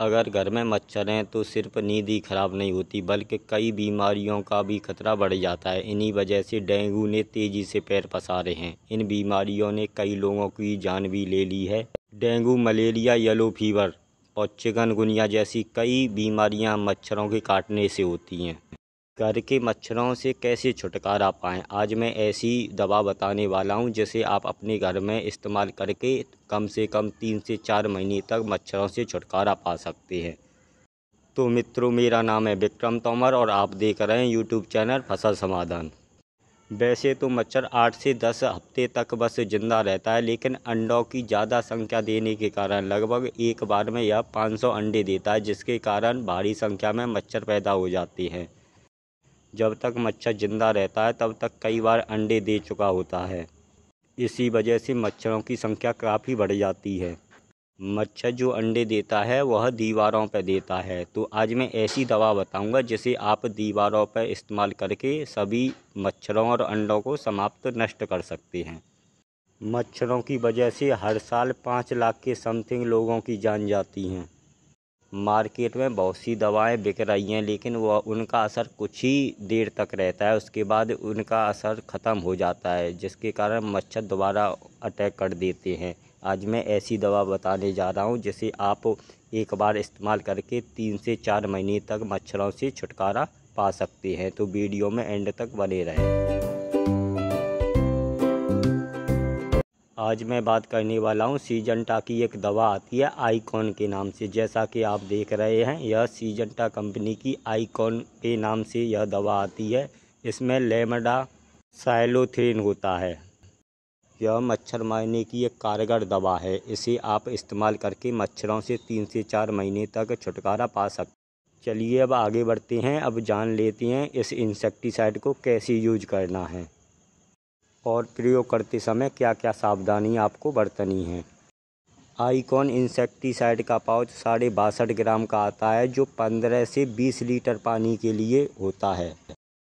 अगर घर में मच्छर हैं तो सिर्फ नींद ही ख़राब नहीं होती बल्कि कई बीमारियों का भी खतरा बढ़ जाता है इन्हीं वजह से डेंगू ने तेज़ी से पैर पसारे हैं इन बीमारियों ने कई लोगों की जान भी ले ली है डेंगू मलेरिया येलो फीवर और चिकनगुनिया जैसी कई बीमारियां मच्छरों के काटने से होती हैं घर के मच्छरों से कैसे छुटकारा पाएं आज मैं ऐसी दवा बताने वाला हूं जिसे आप अपने घर में इस्तेमाल करके कम से कम तीन से चार महीने तक मच्छरों से छुटकारा पा सकते हैं तो मित्रों मेरा नाम है विक्रम तोमर और आप देख रहे हैं यूट्यूब चैनल फसल समाधान वैसे तो मच्छर आठ से दस हफ्ते तक बस जिंदा रहता है लेकिन अंडों की ज़्यादा संख्या देने के कारण लगभग एक बार में यह पाँच अंडे देता है जिसके कारण भारी संख्या में मच्छर पैदा हो जाते हैं जब तक मच्छर ज़िंदा रहता है तब तक कई बार अंडे दे चुका होता है इसी वजह से मच्छरों की संख्या काफ़ी बढ़ जाती है मच्छर जो अंडे देता है वह दीवारों पर देता है तो आज मैं ऐसी दवा बताऊंगा जिसे आप दीवारों पर इस्तेमाल करके सभी मच्छरों और अंडों को समाप्त नष्ट कर सकते हैं मच्छरों की वजह से हर साल पाँच लाख के समथिंग लोगों की जान जाती हैं मार्केट में बहुत सी दवाएं बिक रही हैं लेकिन वो उनका असर कुछ ही देर तक रहता है उसके बाद उनका असर ख़त्म हो जाता है जिसके कारण मच्छर दोबारा अटैक कर देते हैं आज मैं ऐसी दवा बताने जा रहा हूँ जिसे आप एक बार इस्तेमाल करके तीन से चार महीने तक मच्छरों से छुटकारा पा सकते हैं तो वीडियो में एंड तक बने रहें आज मैं बात करने वाला हूँ सीजनटा की एक दवा आती है आईकॉन के नाम से जैसा कि आप देख रहे हैं यह सीजनटा कंपनी की आईकॉन के नाम से यह दवा आती है इसमें लेमडा साइलोथ्रीन होता है यह मच्छर मारने की एक कारगर दवा है इसे आप इस्तेमाल करके मच्छरों से तीन से चार महीने तक छुटकारा पा सकते चलिए अब आगे बढ़ते हैं अब जान लेते हैं इस इंसेक्टिसाइड को कैसे यूज करना है और प्रयोग करते समय क्या क्या सावधानी आपको बरतनी है आइकॉन इंसेक्टीसाइड का पाउच साढ़े बासठ ग्राम का आता है जो पंद्रह से बीस लीटर पानी के लिए होता है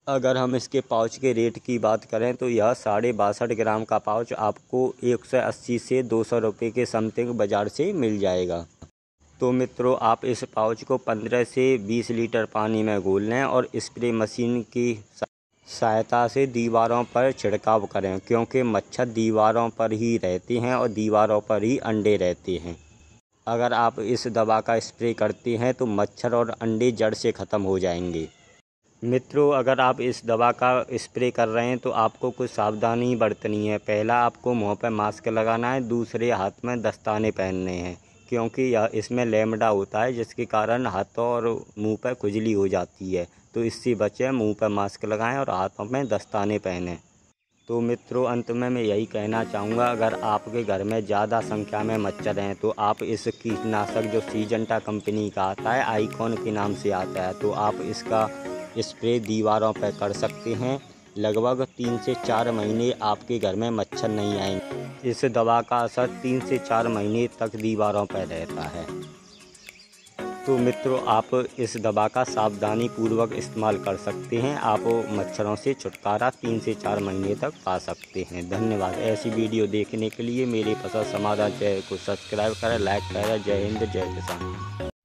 अगर हम इसके पाउच के रेट की बात करें तो यह साढ़े बासठ ग्राम का पाउच आपको 180 से 200 रुपए के समथिंग बाज़ार से मिल जाएगा तो मित्रों आप इस पाउच को 15 से 20 लीटर पानी में घोल लें और स्प्रे मशीन की सहायता से दीवारों पर छिड़काव करें क्योंकि मच्छर दीवारों पर ही रहते हैं और दीवारों पर ही अंडे रहते हैं अगर आप इस दवा का स्प्रे करते हैं तो मच्छर और अंडे जड़ से ख़त्म हो जाएंगे मित्रों अगर आप इस दवा का स्प्रे कर रहे हैं तो आपको कुछ सावधानी बरतनी है पहला आपको मुंह पर मास्क लगाना है दूसरे हाथ में दस्ताने पहनने हैं क्योंकि यह इसमें लेमडा होता है जिसके कारण हाथों और मुंह पर खुजली हो जाती है तो इससे बचें मुंह पर मास्क लगाएं और हाथों में दस्ताने पहनें तो मित्रों अंत में मैं यही कहना चाहूँगा अगर आपके घर में ज़्यादा संख्या में मच्छर हैं तो आप इस कीटनाशक जो सीजनटा कंपनी का आता है आइकॉन के नाम से आता है तो आप इसका स्प्रे दीवारों पर कर सकते हैं लगभग तीन से चार महीने आपके घर में मच्छर नहीं आएंगे इस दवा का असर तीन से चार महीने तक दीवारों पर रहता है तो मित्रों आप इस दवा का सावधानी पूर्वक इस्तेमाल कर सकते हैं आप मच्छरों से छुटकारा तीन से चार महीने तक पा सकते हैं धन्यवाद ऐसी वीडियो देखने के लिए मेरे फसल समाधान चैनल को सब्सक्राइब करें लाइक करें जय हिंद जय किसान